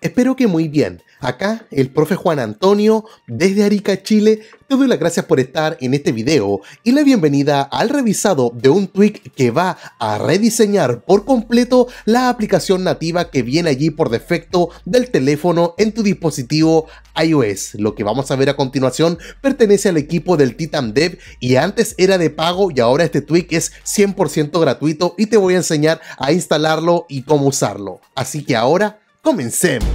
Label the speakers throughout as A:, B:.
A: Espero que muy bien. Acá el profe Juan Antonio desde Arica, Chile. Te doy las gracias por estar en este video y la bienvenida al revisado de un tweak que va a rediseñar por completo la aplicación nativa que viene allí por defecto del teléfono en tu dispositivo iOS. Lo que vamos a ver a continuación pertenece al equipo del Titan Dev y antes era de pago y ahora este tweak es 100% gratuito y te voy a enseñar a instalarlo y cómo usarlo. Así que ahora Comencemos.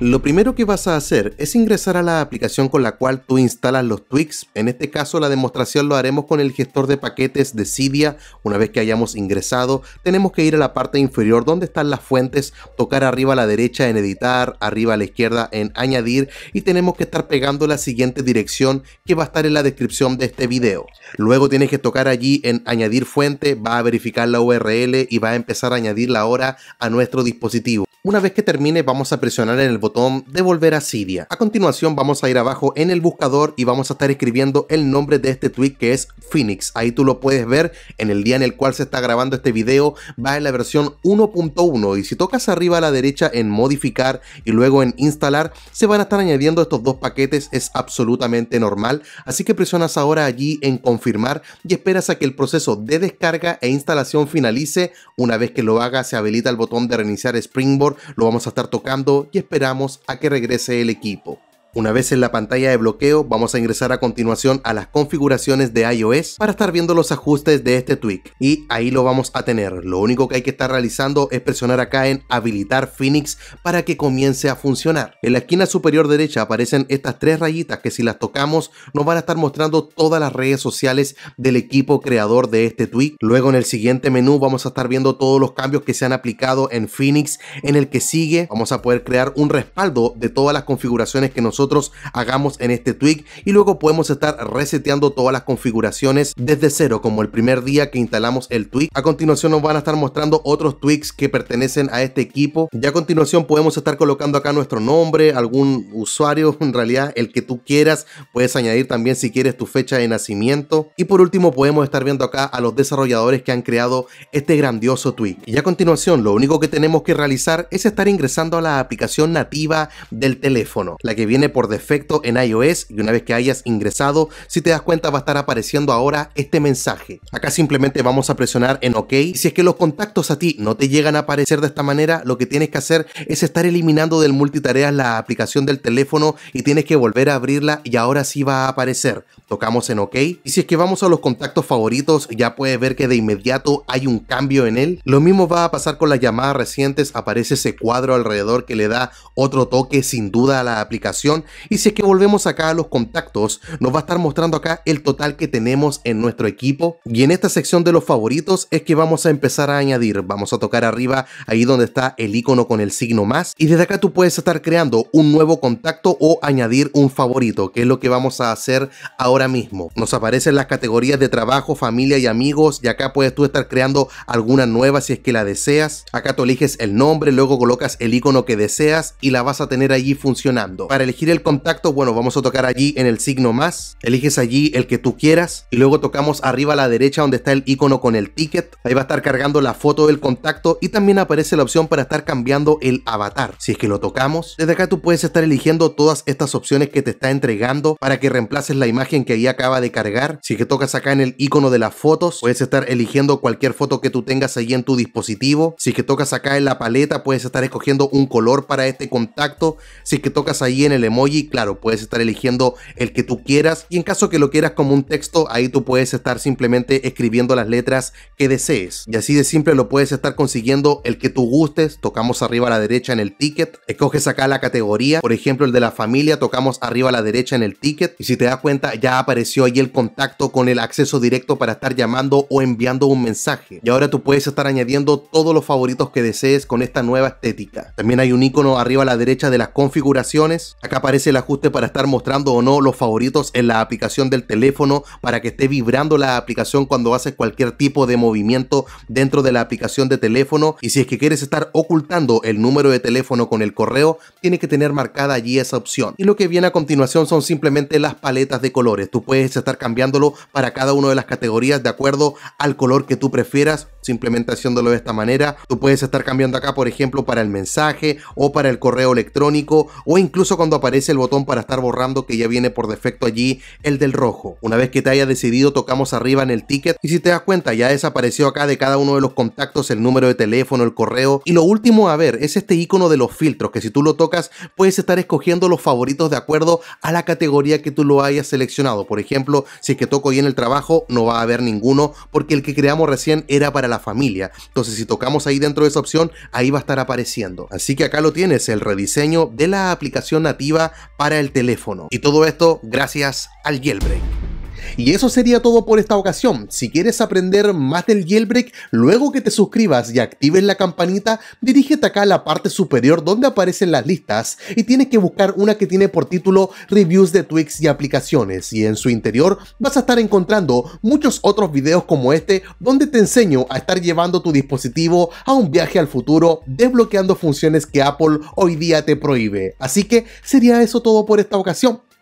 A: Lo primero que vas a hacer es ingresar a la aplicación con la cual tú instalas los tweaks. En este caso la demostración lo haremos con el gestor de paquetes de Cydia. Una vez que hayamos ingresado, tenemos que ir a la parte inferior donde están las fuentes, tocar arriba a la derecha en editar, arriba a la izquierda en añadir y tenemos que estar pegando la siguiente dirección que va a estar en la descripción de este video. Luego tienes que tocar allí en añadir fuente, va a verificar la URL y va a empezar a añadirla la hora a nuestro dispositivo. Una vez que termine vamos a presionar en el botón de volver a Cydia. A continuación vamos a ir abajo en el buscador y vamos a estar escribiendo el nombre de este tweet que es Phoenix. Ahí tú lo puedes ver en el día en el cual se está grabando este video va en la versión 1.1 y si tocas arriba a la derecha en modificar y luego en instalar se van a estar añadiendo estos dos paquetes es absolutamente normal así que presionas ahora allí en confirmar y esperas a que el proceso de descarga e instalación finalice una vez que lo haga se habilita el botón de reiniciar Springboard lo vamos a estar tocando y esperamos a que regrese el equipo. Una vez en la pantalla de bloqueo, vamos a ingresar a continuación a las configuraciones de iOS para estar viendo los ajustes de este tweak. Y ahí lo vamos a tener. Lo único que hay que estar realizando es presionar acá en habilitar Phoenix para que comience a funcionar. En la esquina superior derecha aparecen estas tres rayitas que si las tocamos nos van a estar mostrando todas las redes sociales del equipo creador de este tweak. Luego en el siguiente menú vamos a estar viendo todos los cambios que se han aplicado en Phoenix. En el que sigue vamos a poder crear un respaldo de todas las configuraciones que nosotros hagamos en este tweak y luego podemos estar reseteando todas las configuraciones desde cero como el primer día que instalamos el tweak. A continuación nos van a estar mostrando otros tweaks que pertenecen a este equipo. Ya a continuación podemos estar colocando acá nuestro nombre, algún usuario, en realidad el que tú quieras. Puedes añadir también si quieres tu fecha de nacimiento. Y por último podemos estar viendo acá a los desarrolladores que han creado este grandioso tweak. Y a continuación lo único que tenemos que realizar es estar ingresando a la aplicación nativa del teléfono, la que viene por defecto en iOS y una vez que hayas ingresado, si te das cuenta va a estar apareciendo ahora este mensaje. Acá simplemente vamos a presionar en OK. Si es que los contactos a ti no te llegan a aparecer de esta manera, lo que tienes que hacer es estar eliminando del multitareas la aplicación del teléfono y tienes que volver a abrirla y ahora sí va a aparecer. Tocamos en OK. Y si es que vamos a los contactos favoritos, ya puedes ver que de inmediato hay un cambio en él. Lo mismo va a pasar con las llamadas recientes, aparece ese cuadro alrededor que le da otro toque sin duda a la aplicación y si es que volvemos acá a los contactos, nos va a estar mostrando acá el total que tenemos en nuestro equipo. Y en esta sección de los favoritos es que vamos a empezar a añadir. Vamos a tocar arriba, ahí donde está el icono con el signo más. Y desde acá tú puedes estar creando un nuevo contacto o añadir un favorito, que es lo que vamos a hacer ahora mismo. Nos aparecen las categorías de trabajo, familia y amigos. Y acá puedes tú estar creando alguna nueva si es que la deseas. Acá tú eliges el nombre, luego colocas el icono que deseas y la vas a tener allí funcionando. Para elegir el contacto, bueno, vamos a tocar allí en el signo más. Eliges allí el que tú quieras y luego tocamos arriba a la derecha donde está el icono con el ticket. Ahí va a estar cargando la foto del contacto y también aparece la opción para estar cambiando el avatar. Si es que lo tocamos, desde acá tú puedes estar eligiendo todas estas opciones que te está entregando para que reemplaces la imagen que ahí acaba de cargar. Si es que tocas acá en el icono de las fotos, puedes estar eligiendo cualquier foto que tú tengas ahí en tu dispositivo. Si es que tocas acá en la paleta, puedes estar escogiendo un color para este contacto. Si es que tocas ahí en el emoji, claro, puedes estar eligiendo el que tú quieras y en caso que lo quieras como un texto, ahí tú puedes estar simplemente escribiendo las letras que desees. Y así de simple lo puedes estar consiguiendo el que tú gustes, tocamos arriba a la derecha en el ticket, escoges acá la categoría, por ejemplo el de la familia, tocamos arriba a la derecha en el ticket y si te das cuenta ya apareció ahí el contacto con el acceso directo para estar llamando o enviando un mensaje. Y ahora tú puedes estar añadiendo todos los favoritos que desees con esta nueva estética. También hay un icono arriba a la derecha de las configuraciones, acá aparece el ajuste para estar mostrando o no los favoritos en la aplicación del teléfono para que esté vibrando la aplicación cuando haces cualquier tipo de movimiento dentro de la aplicación de teléfono y si es que quieres estar ocultando el número de teléfono con el correo, tiene que tener marcada allí esa opción. Y lo que viene a continuación son simplemente las paletas de colores. Tú puedes estar cambiándolo para cada una de las categorías de acuerdo al color que tú prefieras, simplemente haciéndolo de esta manera. Tú puedes estar cambiando acá, por ejemplo, para el mensaje o para el correo electrónico o incluso cuando aparece es el botón para estar borrando que ya viene por defecto allí, el del rojo. Una vez que te haya decidido tocamos arriba en el ticket y si te das cuenta ya desapareció acá de cada uno de los contactos el número de teléfono, el correo y lo último a ver es este icono de los filtros que si tú lo tocas puedes estar escogiendo los favoritos de acuerdo a la categoría que tú lo hayas seleccionado. Por ejemplo, si es que toco hoy en el trabajo no va a haber ninguno porque el que creamos recién era para la familia. Entonces si tocamos ahí dentro de esa opción ahí va a estar apareciendo. Así que acá lo tienes, el rediseño de la aplicación nativa para el teléfono. Y todo esto gracias al jailbreak. Y eso sería todo por esta ocasión. Si quieres aprender más del jailbreak, luego que te suscribas y actives la campanita, dirígete acá a la parte superior donde aparecen las listas y tienes que buscar una que tiene por título Reviews de Tweaks y aplicaciones y en su interior vas a estar encontrando muchos otros videos como este donde te enseño a estar llevando tu dispositivo a un viaje al futuro desbloqueando funciones que Apple hoy día te prohíbe. Así que sería eso todo por esta ocasión